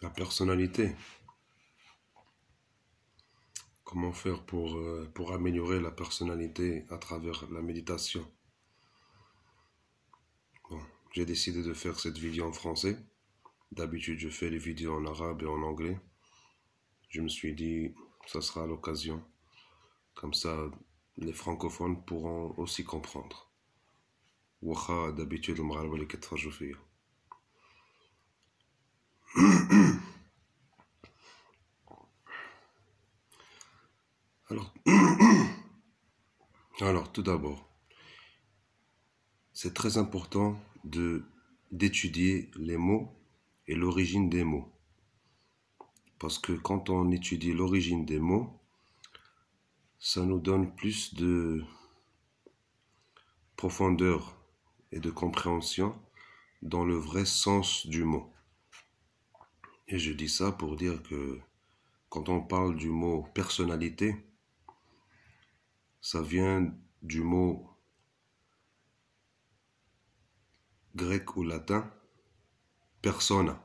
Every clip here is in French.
la personnalité. Comment faire pour, euh, pour améliorer la personnalité à travers la méditation j'ai décidé de faire cette vidéo en français. D'habitude, je fais les vidéos en arabe et en anglais. Je me suis dit, ça sera l'occasion. Comme ça, les francophones pourront aussi comprendre. d'habitude, Alors, alors tout d'abord, c'est très important de d'étudier les mots et l'origine des mots. Parce que quand on étudie l'origine des mots, ça nous donne plus de profondeur et de compréhension dans le vrai sens du mot. Et je dis ça pour dire que quand on parle du mot personnalité, ça vient du mot grec ou latin persona.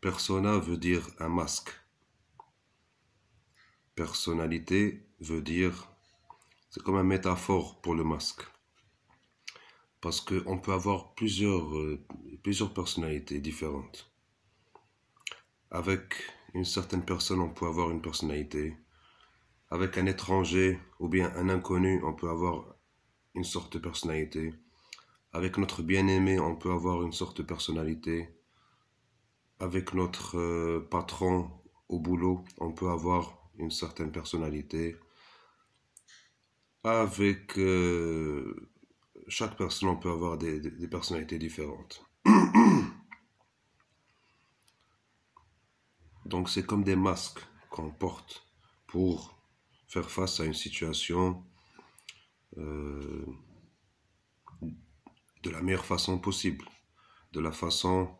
Persona veut dire un masque. Personnalité veut dire c'est comme une métaphore pour le masque. Parce qu'on peut avoir plusieurs, euh, plusieurs personnalités différentes. Avec une certaine personne, on peut avoir une personnalité. Avec un étranger ou bien un inconnu, on peut avoir une sorte de personnalité. Avec notre bien-aimé, on peut avoir une sorte de personnalité. Avec notre euh, patron au boulot, on peut avoir une certaine personnalité. Avec euh, chaque personne, on peut avoir des personnalités différentes. Donc c'est comme des masques qu'on porte pour faire face à une situation euh, de la meilleure façon possible, de la façon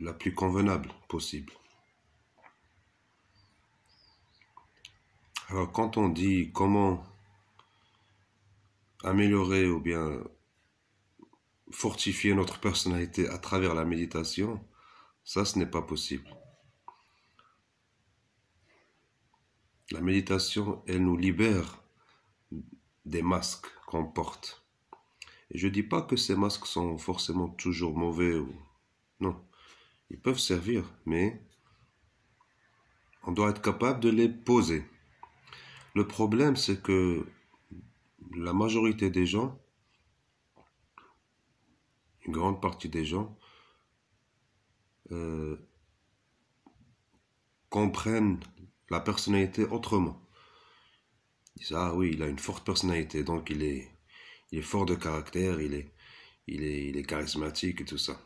la plus convenable possible. Alors quand on dit comment améliorer ou bien fortifier notre personnalité à travers la méditation, ça ce n'est pas possible. La méditation, elle nous libère des masques qu'on porte. Et je ne dis pas que ces masques sont forcément toujours mauvais. Non, ils peuvent servir, mais on doit être capable de les poser. Le problème, c'est que la majorité des gens, une grande partie des gens, euh, comprennent la personnalité autrement. ça ah oui, il a une forte personnalité, donc il est, fort de caractère, il est, il est, il est charismatique et tout ça.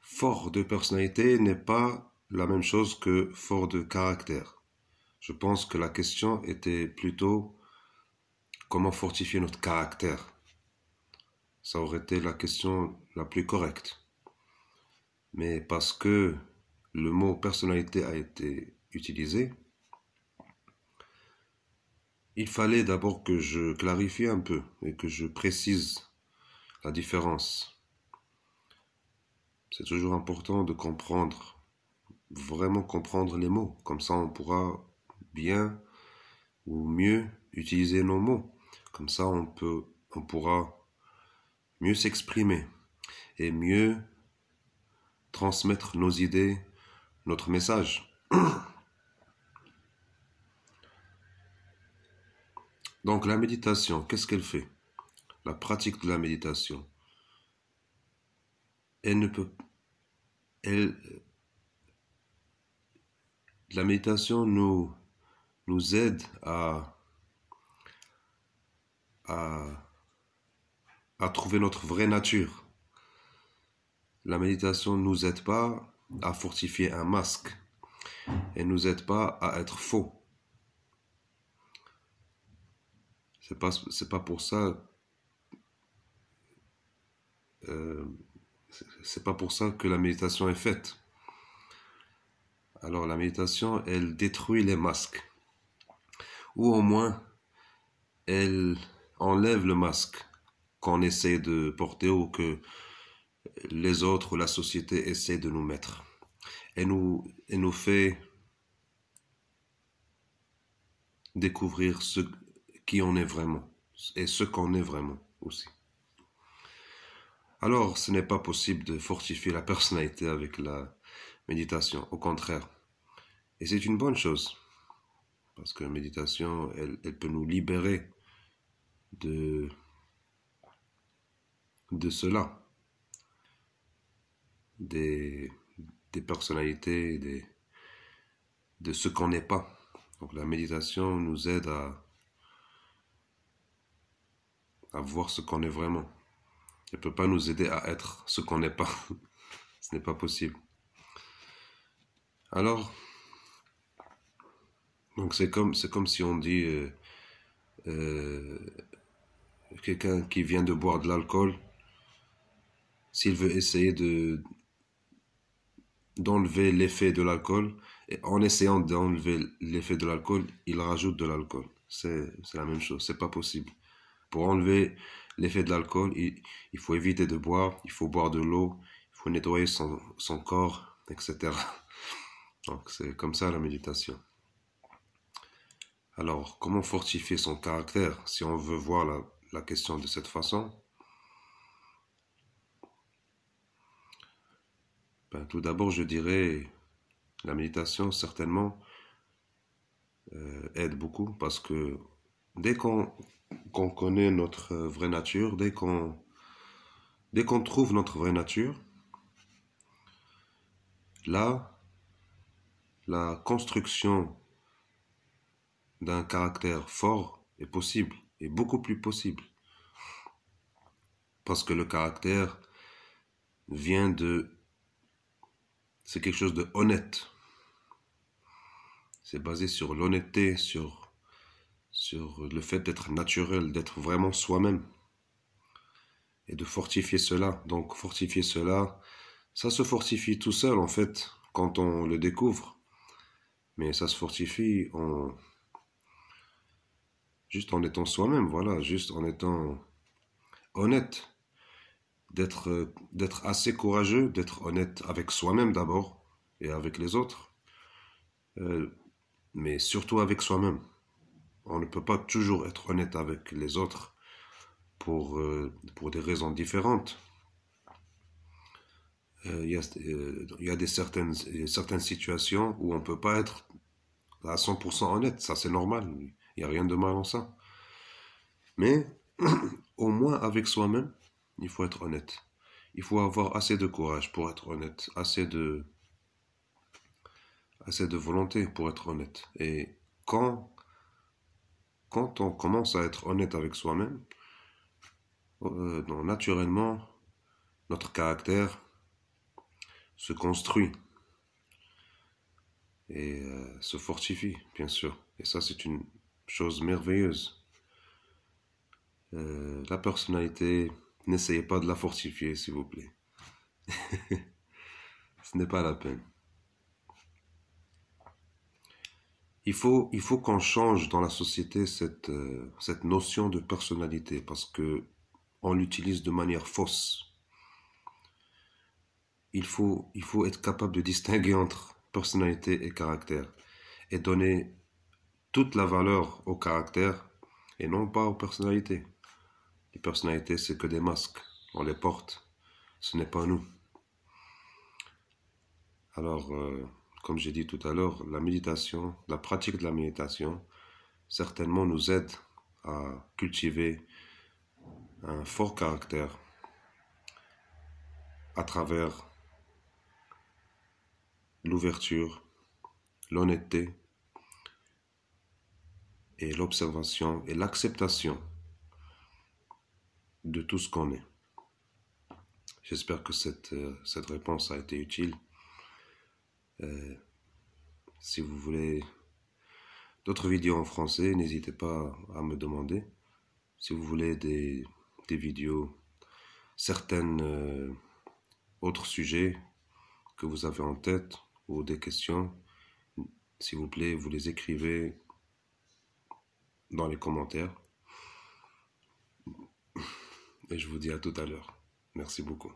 Fort de personnalité n'est pas la même chose que fort de caractère. Je pense que la question était plutôt comment fortifier notre caractère. Ça aurait été la question la plus correcte. Mais parce que le mot personnalité a été utiliser. il fallait d'abord que je clarifie un peu et que je précise la différence. C'est toujours important de comprendre, vraiment comprendre les mots, comme ça on pourra bien ou mieux utiliser nos mots, comme ça on peut on pourra mieux s'exprimer et mieux transmettre nos idées, notre message. Donc la méditation, qu'est-ce qu'elle fait La pratique de la méditation. Elle ne peut... Elle, la méditation nous, nous aide à, à, à trouver notre vraie nature. La méditation ne nous aide pas à fortifier un masque. Elle ne nous aide pas à être faux. C'est pas, c'est pas pour ça. Euh, c'est pas pour ça que la méditation est faite. Alors la méditation, elle détruit les masques. Ou au moins, elle enlève le masque qu'on essaie de porter ou que les autres ou la société essaie de nous mettre. Elle nous, nous fait découvrir ce, qui on est vraiment et ce qu'on est vraiment aussi. Alors, ce n'est pas possible de fortifier la personnalité avec la méditation, au contraire. Et c'est une bonne chose, parce que la méditation, elle, elle peut nous libérer de, de cela, des, des personnalités, des, de ce qu'on n'est pas. Donc la méditation nous aide à à voir ce qu'on est vraiment. Elle ne peut pas nous aider à être ce qu'on n'est pas. ce n'est pas possible. Alors, donc c'est comme, c'est comme si on dit euh, euh, quelqu'un qui vient de boire de l'alcool, s'il veut essayer de d'enlever l'effet de l'alcool, et en essayant d'enlever l'effet de l'alcool, il rajoute de l'alcool. C'est, c'est la même chose, c'est pas possible. Pour enlever l'effet de l'alcool, il, faut éviter de boire, il faut boire de l'eau, il faut nettoyer son, corps, etc. Donc c'est comme ça la méditation. Alors, comment fortifier son caractère si on veut voir la, question de cette façon ben, Tout d'abord, je dirais, la méditation certainement euh, aide beaucoup parce que dès qu'on qu'on connaît notre vraie nature, dès qu'on dès qu'on trouve notre vraie nature, là, la construction d'un caractère fort est possible, est beaucoup plus possible. Parce que le caractère vient de... C'est quelque chose de honnête. C'est basé sur l'honnêteté, sur sur le fait d'être naturel, d'être vraiment soi-même, et de fortifier cela. Donc fortifier cela, ça se fortifie tout seul en fait quand on le découvre, mais ça se fortifie en juste en étant soi-même, voilà, juste en étant honnête, d'être assez courageux, d'être honnête avec soi-même d'abord et avec les autres, euh, mais surtout avec soi-même. On ne peut pas toujours être honnête avec les autres pour, euh, pour des raisons différentes. Euh, euh, il y, a, des certaines, certaines situations où on ne peut pas être à 100% honnête, ça c'est normal, il n'y a rien de mal en ça. Mais au moins avec soi-même, il faut être honnête. Il faut avoir assez de courage pour être honnête, assez de, assez de volonté pour être honnête. Et quand quand on commence à être honnête avec soi-même, euh, naturellement, notre caractère se construit et euh, se fortifie, bien sûr. Et ça, c'est une chose merveilleuse. Euh, la personnalité, n'essayez pas de la fortifier, s'il vous plaît. Ce n'est pas la peine. il faut, il faut qu'on change dans la société cette, euh, cette notion de personnalité parce que on l'utilise de manière fausse. Il faut, il faut être capable de distinguer entre personnalité et caractère et donner toute la valeur au caractère et non pas aux personnalités. Les personnalités, c'est que des masques. On les porte. Ce n'est pas nous. Alors, euh, comme j'ai dit tout à l'heure, la méditation, la pratique de la méditation, certainement nous aide à cultiver un fort caractère à travers l'ouverture, l'honnêteté et l'observation et l'acceptation de tout ce qu'on est. J'espère que cette, euh, cette réponse a été utile. Euh, si vous voulez d'autres vidéos en français, n'hésitez pas à me demander. Si vous voulez des, des vidéos, certaines euh, autres sujets que vous avez en tête ou des questions, s'il vous plaît, vous les écrivez dans les commentaires. Et je vous dis à tout à l'heure. Merci beaucoup.